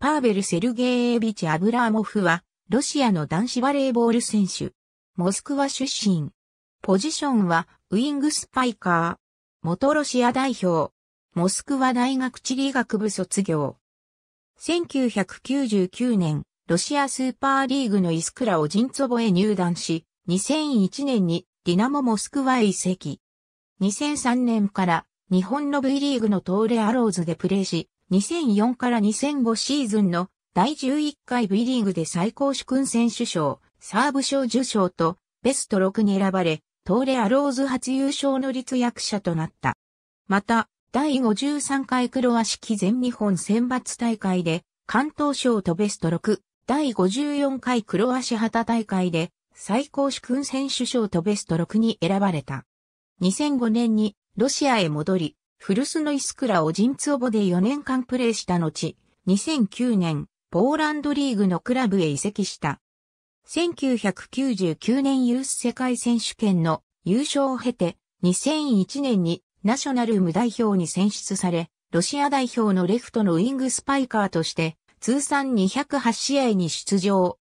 パーベル・セルゲーエビチ・アブラーモフは、ロシアの男子バレーボール選手。モスクワ出身。ポジションは、ウィングスパイカー。元ロシア代表。モスクワ大学地理学部卒業。1999年、ロシアスーパーリーグのイスクラをジンツォボへ入団し、2001年にディナモモスクワへ移籍。2003年から日本の V リーグの東レアローズでプレーし、2004から2005シーズンの第11回 V リーグで最高主君選手賞、サーブ賞受賞とベスト6に選ばれ、トーレアローズ初優勝の立役者となった。また、第53回クロ式全日本選抜大会で、関東賞とベスト6、第54回クロシ旗大会で、最高主君選手賞とベスト6に選ばれた。2005年にロシアへ戻り、古巣のイスクラをジンツオボで4年間プレーした後、2009年、ポーランドリーグのクラブへ移籍した。1999年ユース世界選手権の優勝を経て、2001年にナショナル無代表に選出され、ロシア代表のレフトのウィングスパイカーとして、通算208試合に出場。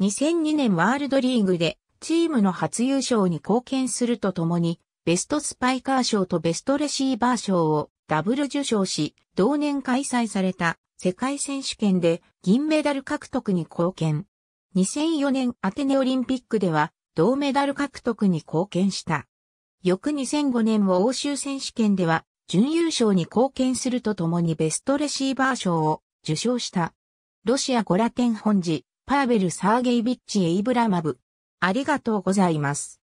2002年ワールドリーグで、チームの初優勝に貢献するとともに、ベストスパイカー賞とベストレシーバー賞をダブル受賞し、同年開催された世界選手権で銀メダル獲得に貢献。2004年アテネオリンピックでは銅メダル獲得に貢献した。翌2005年を欧州選手権では準優勝に貢献するとともにベストレシーバー賞を受賞した。ロシアゴラテン本寺、パーベル・サーゲイビッチ・エイブラマブ。ありがとうございます。